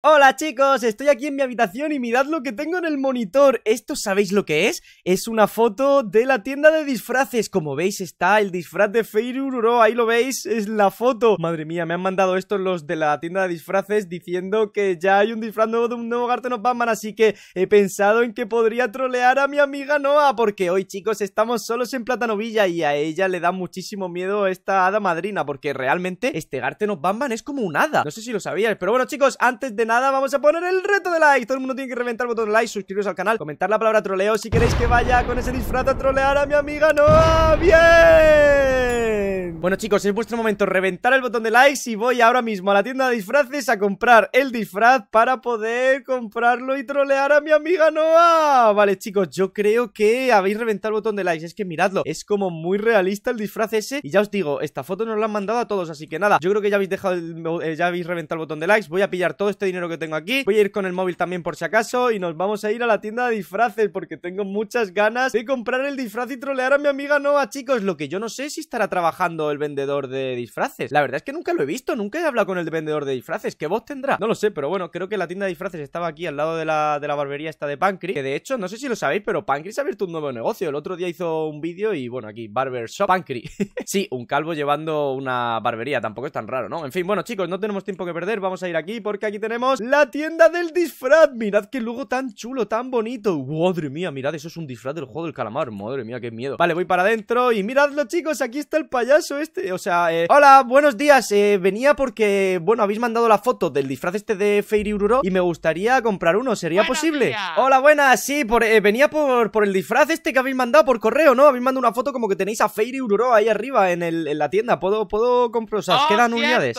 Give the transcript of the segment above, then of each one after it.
Hola chicos, estoy aquí en mi habitación y mirad lo que tengo en el monitor ¿Esto sabéis lo que es? Es una foto de la tienda de disfraces Como veis está el disfraz de Feirururo ahí lo veis, es la foto Madre mía, me han mandado estos los de la tienda de disfraces Diciendo que ya hay un disfraz nuevo de un nuevo Garten of Batman Así que he pensado en que podría trolear a mi amiga Noah Porque hoy chicos estamos solos en Platanovilla Y a ella le da muchísimo miedo esta hada madrina Porque realmente este Garten of Batman es como un hada No sé si lo sabíais, pero bueno chicos, antes de nada, vamos a poner el reto de like Todo el mundo tiene que reventar el botón de like, suscribiros al canal Comentar la palabra troleo si queréis que vaya con ese disfraz a trolear a mi amiga Noah. ¡Bien! Bueno chicos, es vuestro momento reventar el botón de likes Y voy ahora mismo a la tienda de disfraces a comprar el disfraz Para poder comprarlo y trolear a mi amiga Noah. Vale chicos, yo creo que habéis reventado el botón de like Es que miradlo, es como muy realista el disfraz ese Y ya os digo, esta foto nos la han mandado a todos Así que nada, yo creo que ya habéis dejado eh, ya habéis reventado el botón de likes Voy a pillar todo este dinero lo que tengo aquí. Voy a ir con el móvil también por si acaso y nos vamos a ir a la tienda de disfraces porque tengo muchas ganas de comprar el disfraz y trolear a mi amiga Nova, chicos. Lo que yo no sé es si estará trabajando el vendedor de disfraces. La verdad es que nunca lo he visto, nunca he hablado con el vendedor de disfraces. ¿Qué voz tendrá? No lo sé, pero bueno, creo que la tienda de disfraces estaba aquí al lado de la, barbería esta de Pancry que de hecho, no sé si lo sabéis, pero Pancry se ha abierto un nuevo negocio. El otro día hizo un vídeo y bueno, aquí, Barber Shop Pancry sí, un calvo llevando una barbería, tampoco es tan raro, ¿no? En fin, bueno, chicos, no tenemos tiempo que perder, vamos a ir aquí porque aquí tenemos la tienda del disfraz. Mirad qué luego tan chulo, tan bonito. Madre mía, mirad, eso es un disfraz del juego del calamar. Madre mía, qué miedo. Vale, voy para adentro y miradlo, chicos. Aquí está el payaso este. O sea, eh, hola, buenos días. Eh, venía porque, bueno, habéis mandado la foto del disfraz este de Fairy Ururo y me gustaría comprar uno. ¿Sería posible? Hola, buenas. Sí, por, eh, venía por, el disfraz este que habéis mandado por correo, ¿no? Habéis mandado una foto como que tenéis a Fairy Ururo ahí arriba en, la tienda. ¿Puedo, puedo comprar? O sea, os oh, quedan unidades.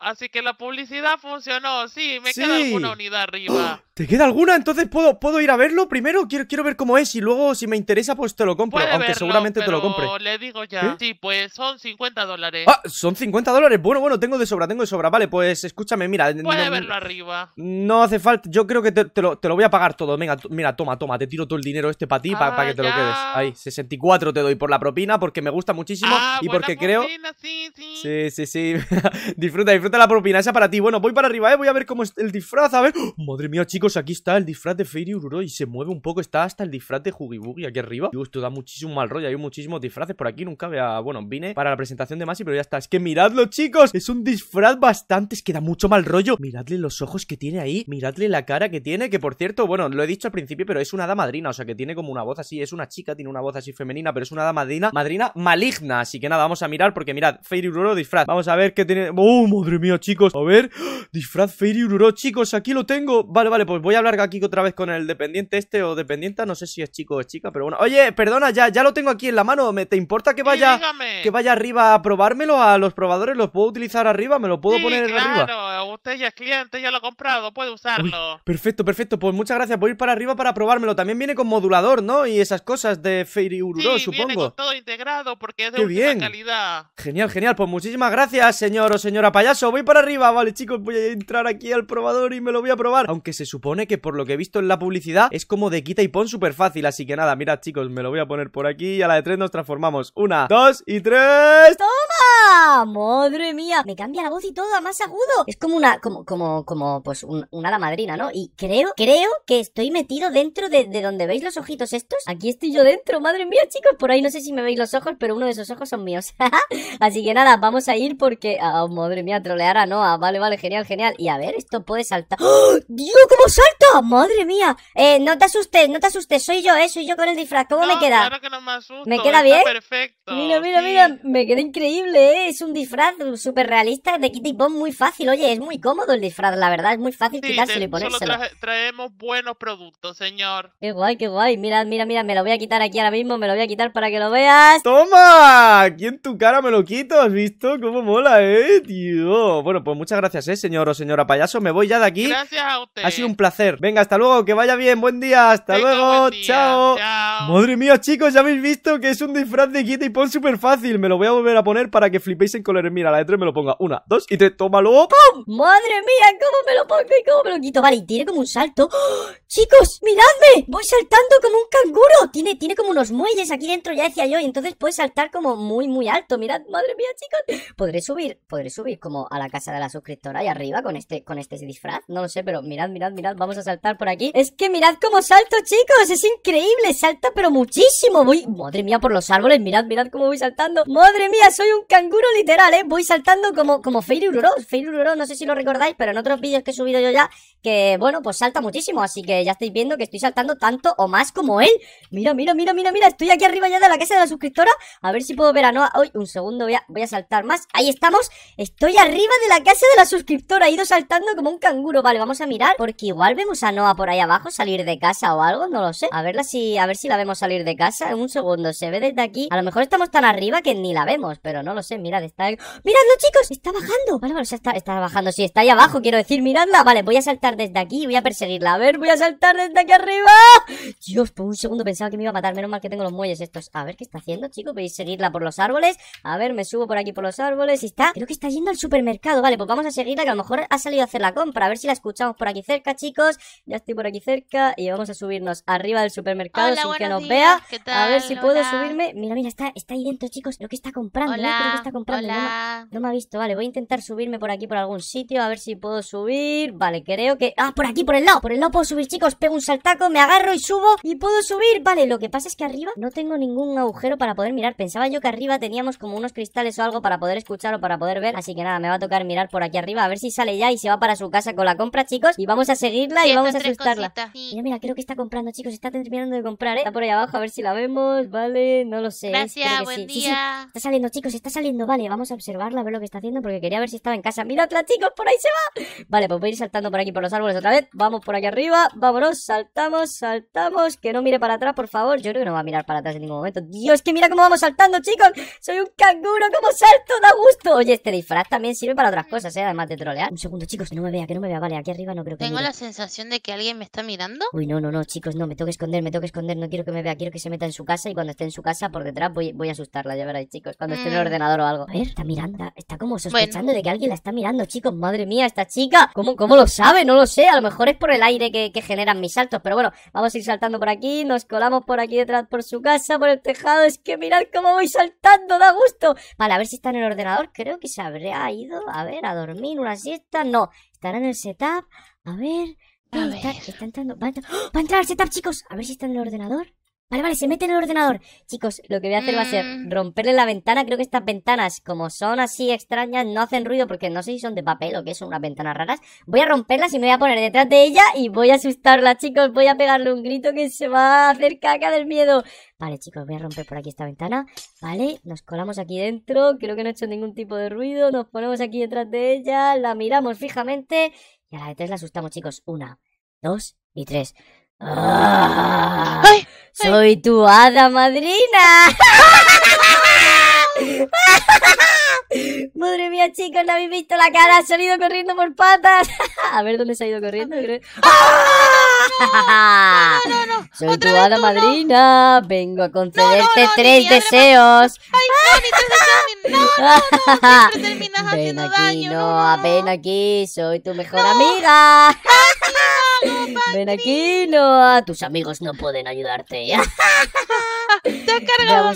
Así que la publicidad funcionó, sí, me queda alguna unidad arriba. ¿Te queda alguna? Entonces puedo, puedo ir a verlo primero. Quiero, quiero ver cómo es y luego si me interesa pues te lo compro. aunque seguramente te lo compre. Le digo ya. ¿Eh? Sí, pues son 50 dólares. Ah, son 50 dólares. Bueno, bueno, tengo de sobra, tengo de sobra. Vale, pues escúchame, mira. Puede no, verlo arriba. No hace falta. Yo creo que te, lo, voy a pagar todo. Venga, mira, toma, toma. Te tiro todo el dinero este para ti, para ah, que te lo quedes. Ahí, 64 te doy por la propina porque me gusta muchísimo ah, y porque creo... Sí, sí, sí. sí. disfruta, disfruta la propina. Esa para ti. Bueno, voy para arriba, ¿eh? Voy a ver cómo el disfraz, a ver. ¡Oh! Madre mía, chicos, aquí está el disfraz de Fairy Ururo y se mueve un poco. Está hasta el disfraz de y aquí arriba. Dios, esto da muchísimo mal rollo. Hay muchísimos disfraces por aquí. Nunca había. Bueno, vine para la presentación de Masi, pero ya está. Es que miradlo, chicos. Es un disfraz bastante. Es que da mucho mal rollo. Miradle los ojos que tiene ahí. Miradle la cara que tiene. Que por cierto, bueno, lo he dicho al principio, pero es una dama madrina. O sea, que tiene como una voz así. Es una chica, tiene una voz así femenina, pero es una dama madrina. Madrina maligna. Así que nada, vamos a mirar porque mirad, Fairy Ururo disfraz. Vamos a ver qué tiene. ¡Oh, madre mía, chicos! A ver, ¡ah! disfraz Fairy chicos, aquí lo tengo. Vale, vale, pues voy a hablar aquí otra vez con el dependiente este o dependienta. No sé si es chico o chica, pero bueno. Oye, perdona, ya, ya lo tengo aquí en la mano. ¿Me, ¿Te importa que vaya, que vaya arriba a probármelo? A los probadores los puedo utilizar arriba, me lo puedo sí, poner claro. usted ya es cliente, ya lo ha comprado, puede usarlo. perfecto, perfecto. Pues muchas gracias. Voy a ir para arriba para probármelo. También viene con modulador, ¿no? Y esas cosas de Fairy Ururo, supongo. Viene con todo integrado porque es de Qué bien. calidad. Genial, genial. Pues muchísimas gracias, señor o señora payaso. Voy para arriba, vale, chicos. Voy a entrar aquí al probador y me lo voy a probar. Aunque se supone que por lo que he visto en la publicidad es como de quita y pon súper fácil. Así que nada, mirad chicos, me lo voy a poner por aquí y a la de tres nos transformamos. Una, dos y tres. ¡Madre mía! Me cambia la voz y todo a más agudo. Es como una, como, como, como, pues una la madrina, ¿no? Y creo, creo que estoy metido dentro de, donde veis los ojitos estos. Aquí estoy yo dentro, madre mía, chicos. Por ahí no sé si me veis los ojos, pero uno de esos ojos son míos. Así que nada, vamos a ir porque, oh, madre mía, trolear a Noah. Vale, vale, genial, genial. Y a ver, esto puede saltar. ¡Oh! ¡Dios, cómo salta! ¡Madre mía! Eh, no te asustes, no te asustes. Soy yo, eh, soy yo con el disfraz. ¿Cómo me queda? me queda bien? Perfecto. Mira, mira, mira. Me queda increíble, eh es un disfraz súper realista de Kitty Pong muy fácil. Oye, es muy cómodo el disfraz, la verdad. Es muy fácil quitárselo y ponérselo. traemos buenos productos, señor. Qué guay, qué guay. Mira, mira, mira. Me lo voy a quitar aquí ahora mismo. Me lo voy a quitar para que lo veas. ¡Toma! Aquí en tu cara me lo quito. ¿Has visto? ¿Cómo mola, eh, tío? Bueno, pues muchas gracias, eh, señor o señora payaso. Me voy ya de aquí. Gracias a usted. Ha sido un placer. Venga, hasta luego. Que vaya bien. Buen día. Hasta luego. Chao. Madre mía, chicos. Ya habéis visto que es un disfraz de Kitty Pong súper fácil. Me lo voy a volver a poner para que veis en colores. Mira, la de tres me lo ponga. Una, dos y tres. Tómalo. ¡Pum! Madre mía, cómo me lo pongo y cómo me lo quito. Vale, y tiene como un salto. ¡Oh! Chicos, miradme. Voy saltando como un canguro. Tiene, tiene como unos muelles aquí dentro, ya decía yo. Y entonces puede saltar como muy, muy alto. Mirad, madre mía, chicos. Podré subir, podré subir como a la casa de la suscriptora Ahí arriba con este, con este disfraz. No lo sé, pero mirad, mirad, mirad. Vamos a saltar por aquí. Es que mirad cómo salto, chicos. Es increíble. Salta, pero muchísimo. Voy, madre mía, por los árboles. Mirad, mirad cómo voy saltando. Madre mía, soy un canguro literal, ¿eh? Voy saltando como, como Fairy Ururó no sé si lo recordáis, pero en otros vídeos que he subido yo ya, que bueno, pues salta muchísimo. Así que ya estáis viendo que estoy saltando tanto o más como él. Mira, mira, mira, mira, mira. Estoy aquí arriba ya de la casa de la suscriptora. A ver si puedo ver a Noah. Hoy, un segundo, voy a, voy a saltar más. Ahí estamos. Estoy arriba de la casa de la suscriptora. He ido saltando como un canguro. Vale, vamos a mirar. Porque igual vemos a Noah por ahí abajo salir de casa o algo. No lo sé. A verla si, a ver si la vemos salir de casa. En un segundo. Se ve desde aquí. A lo mejor estamos tan arriba que ni la vemos, pero no lo sé mirad, está... ¡Miradlo, chicos! ¡Está bajando! Vale, vale, está, bajando, sí, está ahí abajo, quiero decir, miradla. Vale, voy a saltar desde aquí, voy a perseguirla. A ver, voy a saltar desde aquí arriba. Dios, por un segundo pensaba que me iba a matar, menos mal que tengo los muelles estos. A ver, ¿qué está haciendo, chicos? Voy a seguirla por los árboles. A ver, me subo por aquí por los árboles y está... Creo que está yendo al supermercado, vale, pues vamos a seguirla, que a lo mejor ha salido a hacer la compra. A ver si la escuchamos por aquí cerca, chicos. Ya estoy por aquí cerca y vamos a subirnos arriba del supermercado sin que nos vea. A ver si puedo subirme. Mira, mira, está, está ahí dentro, chicos. Creo que está comprando, ¿eh? Creo que está comprando. Hola. No, me, ha visto. Vale, voy a intentar subirme por aquí, por algún sitio. A ver si puedo subir. Vale, creo que... Ah, por aquí, por el lado. Por el lado puedo subir, chicos. Pego un saltaco, me agarro y subo. Y puedo subir. Vale, lo que pasa es que arriba no tengo ningún agujero para poder mirar. Pensaba yo que arriba teníamos como unos cristales o algo para poder escuchar o para poder ver. Así que nada, me va a tocar mirar por aquí arriba. A ver si sale ya y se va para su casa con la compra, chicos. Y vamos a seguirla y vamos a asustarla. Mira, mira, creo que está comprando, chicos. Está terminando de comprar, ¿eh? Está por ahí abajo, a ver si la vemos. Vale, no lo sé. Gracias, buen día. Está saliendo, chicos, está saliendo vale, vamos a observarla, a ver lo que está haciendo, porque quería ver si estaba en casa. ¡Miradla, chicos! ¡Por ahí se va! Vale, pues voy a ir saltando por aquí por los árboles otra vez. Vamos por aquí arriba, vámonos, saltamos, saltamos. Que no mire para atrás, por favor. Yo creo que no va a mirar para atrás en ningún momento. Dios, que mira cómo vamos saltando, chicos. Soy un canguro, cómo salto, da gusto. Oye, este disfraz también sirve para otras cosas, ¿eh? Además de trolear. Un segundo, chicos, que no me vea, que no me vea. Vale, aquí arriba no creo que... Tengo la sensación de que alguien me está mirando. Uy, no, no, no, chicos, no, me tengo que esconder, me tengo que esconder. No quiero que me vea, quiero que se meta en su casa y cuando esté en su casa por detrás voy, a asustarla, ya veréis, chicos. Cuando esté en el mm. ordenador o a ver, está mirando, está, como sospechando de que alguien la está mirando, chicos. Madre mía, esta chica. ¿Cómo, ¿Cómo lo sabe? No lo sé. A lo mejor es por el aire que, generan mis saltos. Pero bueno, vamos a ir saltando por aquí. Nos colamos por aquí detrás, por su casa, por el tejado. Es que mirad cómo voy saltando, da gusto. Vale, a ver si está en el ordenador. Creo que se habría ido, a ver, a dormir una siesta. No, estará en el setup. A ver. A ver. está entrando. Va a, entrar, ¡Oh! va a entrar el setup, chicos. A ver si está en el ordenador. Vale, vale, se mete en el ordenador. Chicos, lo que voy a hacer va a ser mm. romperle la ventana. Creo que estas ventanas, como son así extrañas, no hacen ruido porque no sé si son de papel o qué son unas ventanas raras. Voy a romperlas y me voy a poner detrás de ella y voy a asustarla, chicos. Voy a pegarle un grito que se va a hacer caca del miedo. Vale, chicos, voy a romper por aquí esta ventana. Vale, nos colamos aquí dentro. Creo que no he hecho ningún tipo de ruido. Nos ponemos aquí detrás de ella, la miramos fijamente y a la de tres la asustamos, chicos. Una, dos y tres. Ah, ¡Soy tu hada madrina! Madre mía, chicos, no habéis visto la cara, se salido ido corriendo por patas. A ver dónde se ha ido corriendo. ¡Ah! Soy tu hada madrina. Vengo a concederte tres deseos. Ay, no, Ven aquí, no, ven aquí. Soy tu mejor amiga. Ven aquí, Noah. Tus amigos no pueden ayudarte. Te he cargado a, a,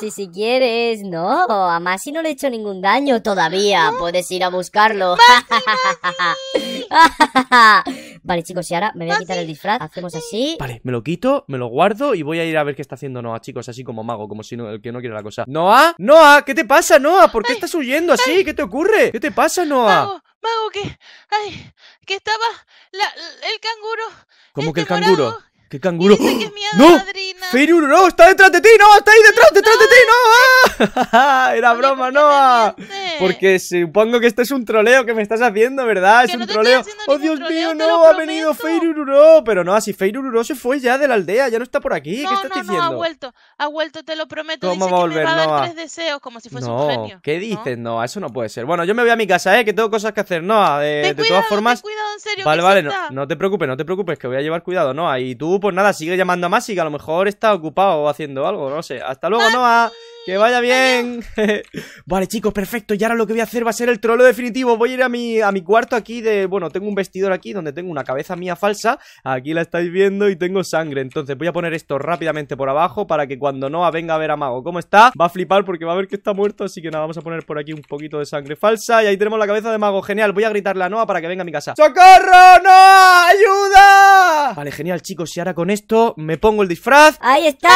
mis si quieres. No, a Masi no le he hecho ningún daño todavía. ¿Ah? Puedes ir a buscarlo. Vale, chicos, y ahora me voy a quitar el disfraz. Hacemos así. Vale, me lo quito, me lo guardo y voy a ir a ver qué está haciendo Noah, chicos, así como mago, como si no, el que no quiere la cosa. ¡Noah! ¡Noah! ¿Qué te pasa, Noah? ¿Por qué estás huyendo así? ¿Qué te ocurre? ¿Qué te pasa, Noah? Mago, que. ¡Ay! Que estaba. el canguro. ¿Cómo que el canguro? ¡Qué canguro! ¡No! Madrina. está detrás de ti, no, está ahí detrás, detrás de ti, no. Ah, era broma, no. Porque supongo que esto es un troleo que me estás haciendo, ¿verdad? es un troleo. Oh, Dios mío, no, ha venido Feirururo. Pero no, así Feirururo se fue ya de la aldea, ya no está por aquí. ¿Qué estás no, diciendo? No, ha vuelto, ha vuelto, te lo prometo. ¿Cómo Dice va a volver, que va a dar tres deseos como si fuese un genio. ¿Qué dices, ¿no? Eso no puede ser. Bueno, yo me voy a mi casa, ¿eh? Que tengo cosas que hacer, Noah. Eh, de, todas formas. Vale, vale, no, no te preocupes, no te preocupes, que voy a llevar cuidado, no. Y tú, pues nada, sigue llamando a Masi, que a lo mejor está ocupado haciendo algo, no sé. Hasta luego, Noah. Que vaya bien. vale, chicos, perfecto. Y ahora lo que voy a hacer va a ser el trolo definitivo. Voy a ir a mi, a mi cuarto aquí de... Bueno, tengo un vestidor aquí donde tengo una cabeza mía falsa. Aquí la estáis viendo y tengo sangre. Entonces voy a poner esto rápidamente por abajo para que cuando Noah venga a ver a Mago cómo está, va a flipar porque va a ver que está muerto. Así que nada, vamos a poner por aquí un poquito de sangre falsa. Y ahí tenemos la cabeza de Mago. Genial, voy a gritarle a Noah para que venga a mi casa. ¡Socorro, ¡No! ¡Ayuda! Vale, genial, chicos. Y ahora con esto me pongo el disfraz. ¡Ahí está!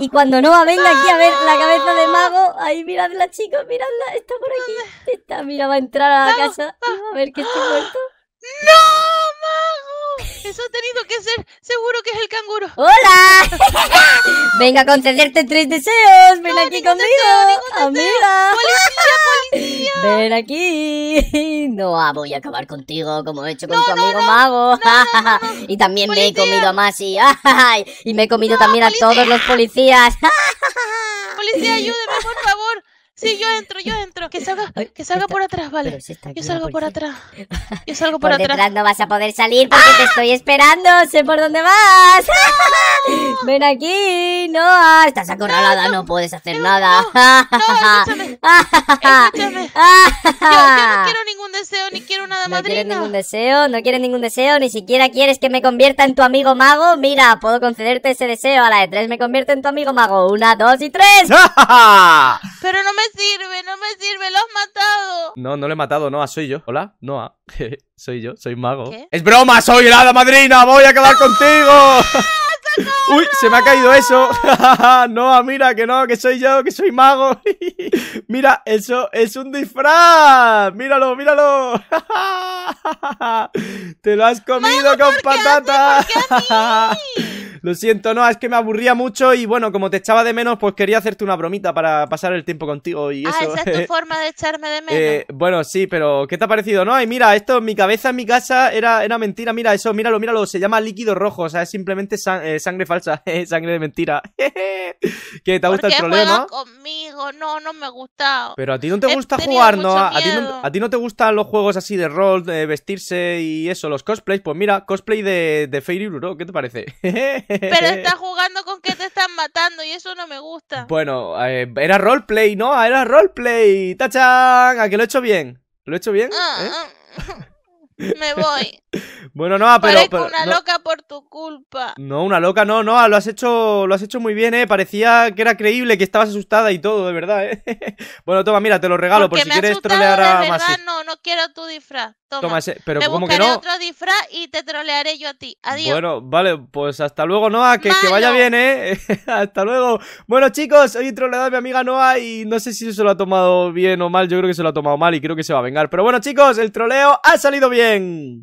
Y cuando va, venga aquí a ver la cabeza de mago, ahí miradla, chicos, miradla, está por aquí. Está, mira, va a entrar a la casa a ver que estoy muerto. ¡No, mago! Eso ha tenido que ser, seguro que es el canguro. ¡Hola! Venga a concederte tres deseos, ven aquí conmigo. amiga. ¡Ven aquí! No ah, voy a acabar contigo como he hecho con tu amigo mago. y también me he comido a Masi. y me he comido también a todos los policías. ¡Policía, ayúdeme, por favor! sí, yo entro, yo entro. Que salga, que salga por atrás, vale. Yo salgo por atrás. Yo salgo por, atrás. no vas a poder salir porque te estoy esperando. Sé por dónde vas. Ven aquí, no. Estás acorralada, no, puedes hacer nada. Escúchame. escúchame. Ah, no quiero ningún deseo, ni quiero nada madrina. No quieres ningún deseo, no quieres ningún deseo, ni siquiera quieres que me convierta en tu amigo mago. Mira, puedo concederte ese deseo. A la de tres me convierto en tu amigo mago. Una, dos y tres. Pero no me me sirve, no me sirve, lo has matado. No, no lo he matado, Noah, soy yo. Hola, Noah. soy yo, soy mago. ¡Es broma! ¡Soy la madrina! ¡Voy a acabar contigo! ¡Ah, ¡Uy! ¡Se me ha caído eso! noah mira, que no, que soy yo, que soy mago. mira, eso es un disfraz. Míralo, míralo. Te lo has comido con patatas. Lo siento, no, es que me aburría mucho y bueno, como te echaba de menos, pues quería hacerte una bromita para pasar el tiempo contigo y ah, eso. Ah, esa es tu forma de echarme de eh, menos. bueno, sí, pero ¿qué te ha parecido? No, y mira, esto en mi cabeza, en mi casa, era, era mentira, mira eso, míralo, míralo, se llama líquido rojo, o sea, es simplemente eh, sangre falsa, sangre de mentira. ¿Qué, te gusta el problema. conmigo? No, no me gusta. Pero a ti no te gusta jugar, ¿no? A, ti no, te gustan los juegos así de rol, de vestirse y eso, los cosplays. Pues mira, cosplay de, de Fairy ¿qué te parece? Pero estás jugando con que te están matando y eso no me gusta. Bueno, eh, era roleplay, ¿no? Ah, era roleplay. ¡Tachán! ¿A que lo he hecho bien? ¿Lo he hecho bien? Ah, ¿Eh? ah, me voy. Bueno, Noah, pero, pero una loca por tu culpa. No, una loca, no, no, lo has hecho, lo has hecho muy bien, eh. Parecía que era creíble, que estabas asustada y todo, de verdad, eh. bueno, toma, mira, te lo regalo por si quieres trolear a No, no quiero tu disfraz. Toma. ese, pero como que no. otro disfraz y te trolearé yo a ti. Adiós. Bueno, vale, pues hasta luego, Noah, que, que vaya bien, eh. hasta luego. Bueno, chicos, hoy he troleado a mi amiga Noah y no sé si se lo ha tomado bien o mal. Yo creo que se lo ha tomado mal y creo que se va a vengar. Pero bueno, chicos, el troleo ha salido bien.